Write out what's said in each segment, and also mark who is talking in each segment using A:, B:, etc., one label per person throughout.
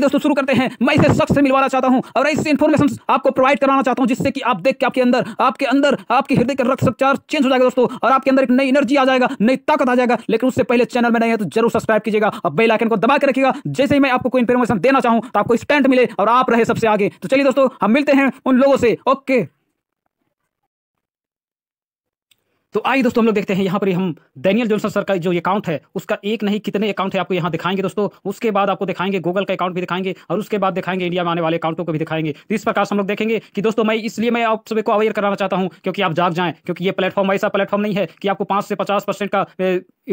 A: दोस्तों शुरू करते हैं मैं इसे शख्स से मिलवाना चाहता हूं और ऐसी इन्फॉर्मेशन आपको प्रोवाइड कराना चाहता हूं जिससे कि आप देख के आपके अंदर आपके अंदर आपके हृदय का रक्त संचार चेंज हो जाएगा दोस्तों और आपके अंदर एक नई एनर्जी आ जाएगा नई ताकत आ जाएगा लेकिन उससे पहले चैनल में नहीं है तो जरूर सब्सक्राइब कीजिएगा और बेल आइकन को दबा के रखिएगा जैसे ही मैं आपको कोई इन्फॉर्मेशन देना चाहूँ तो आपको स्टैंड मिले और आप रहे सबसे आगे तो चलिए दोस्तों हम मिलते हैं उन लोगों से ओके तो आइए दोस्तों हम लोग देखते हैं यहाँ पर हम डेनियल जॉनसन सर का जो अकाउंट है उसका एक नहीं कितने अकाउंट है आपको यहाँ दिखाएंगे दोस्तों उसके बाद आपको दिखाएंगे गूगल का अकाउंट भी दिखाएंगे और उसके बाद दिखाएंगे इंडिया में आने वाले अकाउंटों को भी दिखाएंगे तो इस प्रकार से हम लोग देखेंगे कि दोस्तों मैं इसलिए मैं आप सभी को अवेयर कराना चाहता हूँ क्योंकि आप जाग जाएं क्योंकि ये प्लेटफॉर्म ऐसा प्लेटफॉर्म नहीं है कि आपको पाँच से पचास का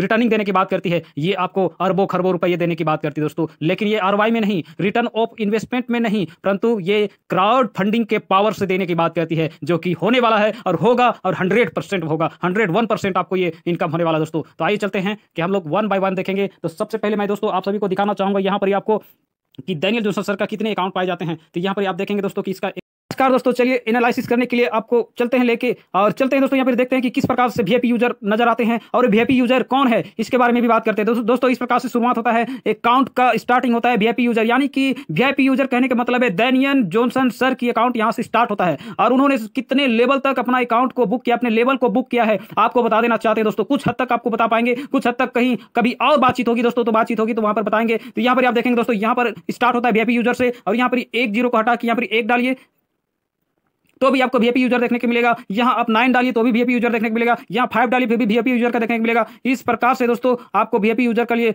A: रिटर्निंग देने की बात करती है ये आपको अरबों खरबों रुपये देने की बात करती है दोस्तों लेकिन ये आर में नहीं रिटर्न ऑफ इन्वेस्टमेंट में नहीं परंतु ये क्राउड फंडिंग के पावर से देने की बात करती है जो कि होने वाला है और होगा और हंड्रेड परसेंट होगा हंड्रेड वन परसेंट आपको ये इनकम होने वाला दोस्तों तो आइए चलते हैं कि हम लोग वन बाय वन देखेंगे तो सबसे पहले मैं दोस्तों आप सभी को दिखाना चाहूंगा यहाँ पर आपको कि दैनियल जोसर सर का कितने अकाउंट पाए जाते हैं तो यहाँ पर आप देखेंगे दोस्तों कि इसका नमस्कार दोस्तों चलिए एनालिसिस करने के लिए आपको चलते हैं लेके और चलते हैं दोस्तों यहाँ पर देखते हैं कि किस प्रकार से वीआईपी यूजर नजर आते हैं और वीआईपी यूजर कौन है इसके बारे में भी बात करते हैं दोस्तों दोस्तों इस प्रकार से शुरुआत होता है एक काउंट का स्टार्टिंग होता है वीआईपी यूजर यानी कि वीआईपी यूजर कहने का मतलब है दैनियन जॉनसन सर की अकाउंट यहाँ से स्टार्ट होता है और उन्होंने कितने लेवल तक अपना अकाउंट को बुक किया अपने लेवल को बुक किया है आपको बता देना चाहते हैं दोस्तों कुछ हद तक आपको बता पाएंगे कुछ हद तक कहीं कभी और बातचीत होगी दोस्तों तो बातचीत होगी तो वहां पर बताएंगे तो यहाँ पर आप देखेंगे दोस्तों यहाँ पर स्टार्ट होता है वीआईपी यूजर से और यहाँ पर एक जीरो को हटा के यहाँ पर एक डालिए तो भी आपको वीएपी यूजर देखने को मिलेगा यहाँ आप नाइन डालिए तो भी वीएपी यूजर देखने को मिलेगा यहाँ फाइव डालिए फिर भी वीएपी यूजर का देखने को मिलेगा इस प्रकार से दोस्तों आपको वीएपी यूजर का लिए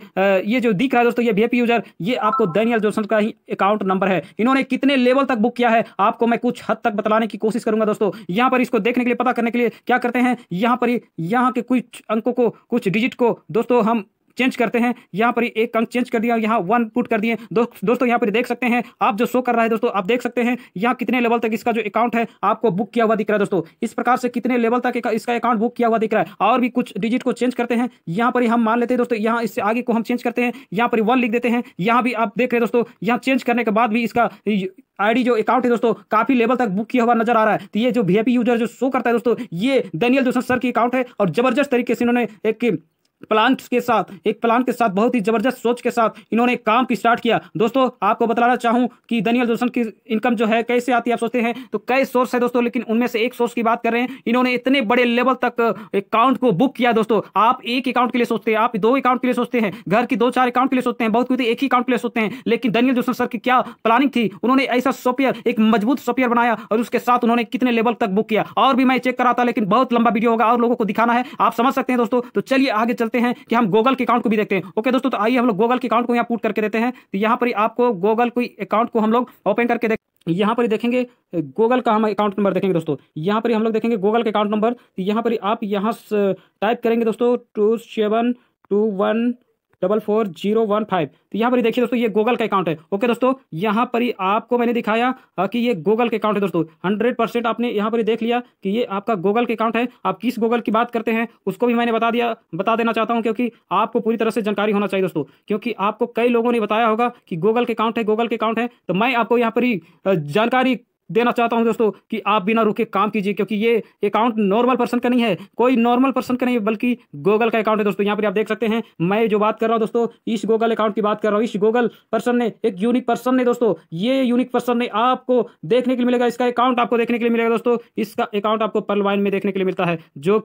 A: ये जो दिख रहा है दोस्तों ये वीएपी यूजर ये आपको दैनियल जोसन का ही अकाउंट नंबर है इन्होंने कितने लेवल तक बुक किया है आपको मैं कुछ हद तक बताने की कोशिश करूंगा दोस्तों यहाँ पर इसको देखने के लिए पता करने के लिए क्या करते हैं यहाँ पर यहाँ के कुछ अंकों को कुछ डिजिट को दोस्तों हम चेंज करते हैं यहाँ पर एक अंक चेंज कर दिया यहाँ वन पुट कर दिए दो, दोस्तों यहाँ पर देख सकते हैं आप जो शो कर रहा है दोस्तों आप देख सकते हैं यहाँ कितने लेवल तक इसका जो अकाउंट है आपको बुक किया हुआ दिख रहा है दोस्तों इस प्रकार से कितने लेवल तक इसका अकाउंट बुक किया हुआ दिख रहा है और भी कुछ डिजिट को चेंज करते हैं यहाँ पर हम मान लेते हैं दोस्तों यहाँ इससे आगे को हम चेंज करते हैं यहाँ पर वन लिख देते हैं यहाँ भी आप देख रहे हैं दोस्तों यहाँ चेंज करने के बाद भी इसका आईडी जो अकाउंट है दोस्तों काफी लेवल तक बुक किया हुआ नजर आ रहा है तो ये जो वीआईपी यूजर जो शो करता है दोस्तों ये दैनियल जोसन सर की अकाउंट है और जबरदस्त तरीके से इन्होंने एक प्लांट्स के साथ एक प्लान के साथ बहुत ही ज़बरदस्त सोच के साथ इन्होंने काम की स्टार्ट किया दोस्तों आपको बताना चाहूँ कि दनियल जोशन की इनकम जो है कैसे आती है आप सोचते हैं तो कई सोर्स है दोस्तों लेकिन उनमें से एक सोर्स की बात कर रहे हैं इन्होंने इतने बड़े लेवल तक अकाउंट को बुक किया दोस्तों आप एक अकाउंट के लिए सोचते हैं आप दो अकाउंट के लिए सोचते हैं घर की दो चार अकाउंट के लिए सोचते हैं बहुत कुछ एक ही अकाउंट के लिए सोचते हैं लेकिन दनियल जोशन सर की क्या प्लानिंग थी उन्होंने ऐसा सॉफ्टवेयर एक मजबूत सॉफ्टवेयर बनाया और उसके साथ उन्होंने कितने लेवल तक बुक किया और भी मैं चेक कराता लेकिन बहुत लंबा वीडियो होगा और लोगों को दिखाना है आप समझ सकते हैं दोस्तों तो चलिए आगे चलते सकते हैं कि हम गूगल के अकाउंट को भी देखते हैं ओके दोस्तों तो आइए हम लोग गूगल के अकाउंट को यहाँ पुट करके देते हैं तो यहाँ पर आपको गूगल कोई अकाउंट को हम लोग ओपन करके देख यहाँ पर देखेंगे गूगल का हम अकाउंट नंबर देखेंगे दोस्तों यहाँ पर हम लोग देखेंगे गूगल के अकाउंट नंबर तो यहाँ पर आप यहाँ टाइप करेंगे दोस्तों two seven two one double four zero one five तो यहाँ पर देखिए दोस्तों ये गूगल का अकाउंट है ओके दोस्तों यहाँ पर ही आपको मैंने दिखाया हाँ, कि ये गूगल के अकाउंट है दोस्तों हंड्रेड परसेंट आपने यहाँ पर देख लिया कि ये आपका गूगल के अकाउंट है आप किस गूगल की बात करते हैं उसको भी मैंने बता दिया बता देना चाहता हूँ क्योंकि आपको पूरी तरह से जानकारी होना चाहिए दोस्तों क्योंकि आपको कई लोगों ने बताया होगा कि गूगल के अकाउंट है गूगल के अकाउंट है तो मैं आपको यहाँ पर ही हाँ, जानकारी देना चाहता हूं दोस्तों कि आप बिना रुके काम कीजिए क्योंकि ये अकाउंट नॉर्मल पर्सन का नहीं है कोई नॉर्मल पर्सन का नहीं बल्कि गूगल का अकाउंट है दोस्तों यहाँ पर आप देख सकते हैं मैं जो बात कर रहा हूँ दोस्तों इस गूगल अकाउंट की बात कर रहा हूँ इस गूगल पर्सन ने एक यूनिक पर्सन ने दोस्तों ये यूनिक पर्सन ने आपको देखने के लिए मिलेगा इसका अकाउंट आपको देखने के लिए मिलेगा दोस्तों इसका अकाउंट आपको पर्लवाइन में देखने के लिए मिलता है जो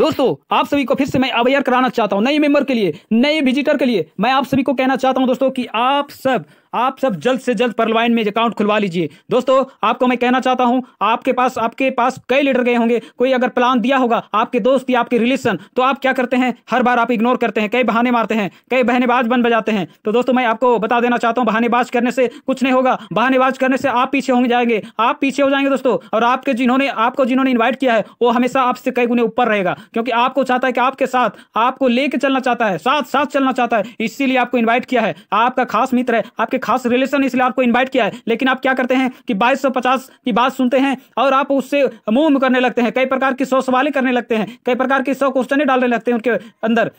A: दोस्तों आप सभी को फिर से मैं अवेयर कराना चाहता हूं नए मेंबर के लिए नए विजिटर के लिए मैं आप सभी को कहना चाहता हूं दोस्तों कि आप सब आप सब जल्द से जल्द परलवाइन में अकाउंट खुलवा लीजिए दोस्तों आपको मैं कहना चाहता हूं आपके पास आपके पास कई लीडर गए होंगे कोई अगर प्लान दिया होगा आपके दोस्त या आपके रिलेशन तो आप क्या करते हैं हर बार आप इग्नोर करते हैं कई बहाने मारते हैं कई बहनेबाज बन बजाते हैं तो दोस्तों मैं आपको बता देना चाहता हूँ बहानेबाज करने से कुछ नहीं होगा बहानेबाज करने से आप पीछे होंगे जाएंगे आप पीछे हो जाएंगे दोस्तों और आपके जिन्होंने आपको जिन्होंने इन्वाइट किया है वो हमेशा आपसे कई गुने ऊपर रहेगा क्योंकि आपको चाहता है कि आपके साथ आपको लेके चलना चाहता है साथ साथ चलना चाहता है इसीलिए आपको इन्वाइट किया है आपका खास मित्र है आपके खास रिलेशन इसलिए आपको इन्वाइट किया है लेकिन आप क्या करते हैं कि बाईस की बात सुनते हैं और आप उससे मुंह करने लगते हैं कई प्रकार की सौ सवाल करने लगते हैं कई प्रकार की सौ क्वेश्चन डालने लगते हैं उनके अंदर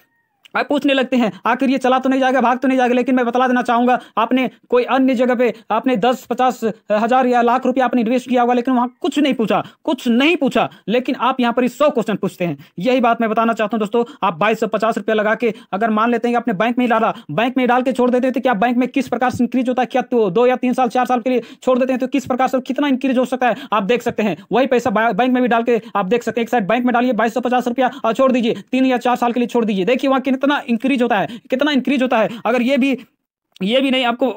A: आप पूछने लगते हैं आखिर ये चला तो नहीं जाएगा भाग तो नहीं जाएगा लेकिन मैं बता देना चाहूंगा आपने कोई अन्य जगह पे आपने दस पचास हज़ार या लाख रुपया आपने इन्वेस्ट किया होगा लेकिन वहाँ कुछ नहीं पूछा कुछ नहीं पूछा लेकिन आप यहाँ पर सौ क्वेश्चन पूछते हैं यही बात मैं बताना चाहता हूँ दोस्तों आप बाईस सौ पचास रुपया लगा के अगर मान लेते हैं आपने बैंक में ही डाला बैंक में डाल के छोड़ देते क्या बैंक में किस प्रकार से इंक्रीज होता है क्या दो या तीन साल चार साल के लिए छोड़ देते हैं तो किस प्रकार से कितना इंक्रीज हो सकता है आप देख सकते हैं वही पैसा बैंक में भी डाल के आप देख सकते हैं एक साइड बैंक में डालिए बाईस सौ पचास रुपया छोड़ दीजिए तीन या चार साल के लिए छोड़ दीजिए देखिए वहाँ कितना इंक्रीज होता है कितना इंक्रीज होता है अगर ये भी ये भी नहीं आपको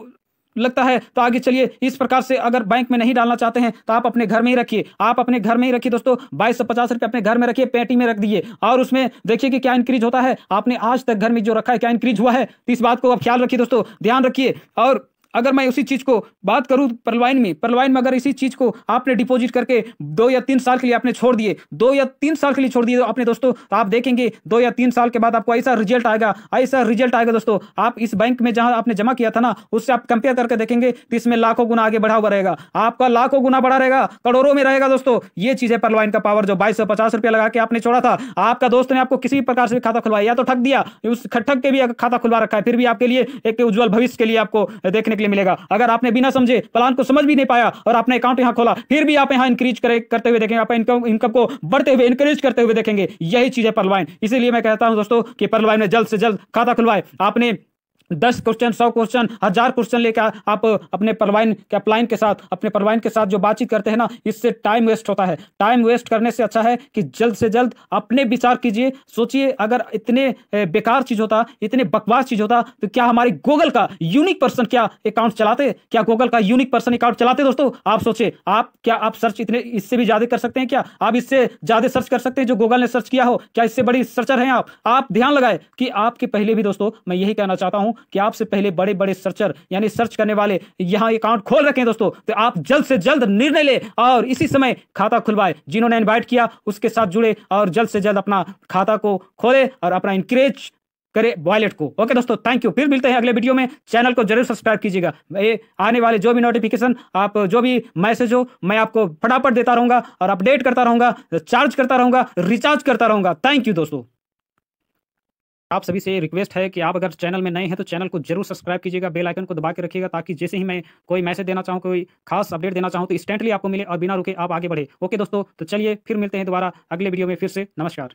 A: लगता है तो आगे चलिए इस प्रकार से अगर बैंक में नहीं डालना चाहते हैं तो आप अपने घर में ही रखिए आप अपने घर में ही रखिए दोस्तों बाईस सौ पचास रुपये अपने घर में रखिए पेटी में रख दिए और उसमें देखिए कि क्या इंक्रीज होता है आपने आज तक घर में जो रखा है क्या इंक्रीज हुआ है इस बात को आप ख्याल रखिए दोस्तों ध्यान रखिए और अगर मैं उसी चीज को बात करूं परलवाइन में परलवाइन में अगर इसी चीज को आपने डिपॉजिट करके दो या तीन साल के लिए आपने छोड़ दिए दो या तीन साल के लिए छोड़ दिए तो आपने दोस्तों आप देखेंगे दो या तीन साल के बाद आपको ऐसा रिजल्ट आएगा ऐसा रिजल्ट आएगा दोस्तों आप इस बैंक में जहां आपने जमा किया था ना उससे आप कंपेयर करके देखेंगे तो इसमें लाखों गुना आगे बढ़ा हुआ रहेगा आपका लाखों गुना बढ़ा रहेगा करोड़ों में रहेगा दोस्तों ये चीज है परलवाइन का पावर जो बाईस रुपया लगा के आपने छोड़ा था आपका दोस्त ने आपको किसी भी प्रकार से खाता खुलवाया या तो ठक दिया उस ठग के भी खाता खुलवा रखा है फिर भी आपके लिए एक उज्जवल भविष्य के लिए आपको देखने के लिए मिलेगा अगर आपने बिना समझे प्लान को समझ भी नहीं पाया और आपने अकाउंट यहाँ खोला फिर भी आप यहाँ इंक्रीज करते हुए देखेंगे आप इनकम को बढ़ते हुए इंक्रीज करते हुए देखेंगे यही चीज है परलवाइन इसीलिए मैं कहता हूं दोस्तों कि परलवाइन में जल्द से जल्द खाता खुलवाए आपने दस क्वेश्चन सौ क्वेश्चन हजार क्वेश्चन लेकर आप अपने परवाइन के अपलाइन के साथ अपने परवाइन के साथ जो बातचीत करते हैं ना इससे टाइम वेस्ट होता है टाइम वेस्ट करने से अच्छा है कि जल्द से जल्द अपने विचार कीजिए सोचिए अगर इतने बेकार चीज होता इतने बकवास चीज होता तो क्या हमारे गूगल का यूनिक पर्सन क्या अकाउंट चलाते क्या गूगल का यूनिक पर्सन अकाउंट चलाते दोस्तों आप सोचिए आप क्या आप सर्च इतने इससे भी ज्यादा कर सकते हैं क्या आप इससे ज्यादा सर्च कर सकते हैं जो गूगल ने सर्च किया हो क्या इससे बड़ी सर्चर हैं आप ध्यान लगाए कि आपके पहले भी दोस्तों मैं यही कहना चाहता हूँ कि आपसे पहले बड़े बड़े सर्चर यानी सर्च करने वाले यहां अकाउंट खोल रखे हैं दोस्तों तो आप जल्द से जल्द निर्णय ले और इसी समय खाता खुलवाए जिन्होंने इन्वाइट किया उसके साथ जुड़े और जल्द से जल्द अपना खाता को खोले और अपना इंक्रेज करे वॉलेट को ओके दोस्तों थैंक यू फिर मिलते हैं अगले वीडियो में चैनल को जरूर सब्सक्राइब कीजिएगा ये आने वाले जो भी नोटिफिकेशन आप जो भी मैसेज हो मैं आपको फटाफट देता रहूंगा और अपडेट करता रहूंगा चार्ज करता रहूंगा रिचार्ज करता रहूंगा थैंक यू दोस्तों आप सभी से रिक्वेस्ट है कि आप अगर चैनल में नए हैं तो चैनल को जरूर सब्सक्राइब कीजिएगा बेल आइकन को दबा के रखिएगा ताकि जैसे ही मैं कोई मैसेज देना चाहूँ कोई खास अपडेट देना चाहूँ तो इंस्टेंटली आपको मिले और बिना रुके आप आगे बढ़े ओके दोस्तों तो चलिए फिर मिलते हैं दोबारा अगले वीडियो में फिर से नमस्कार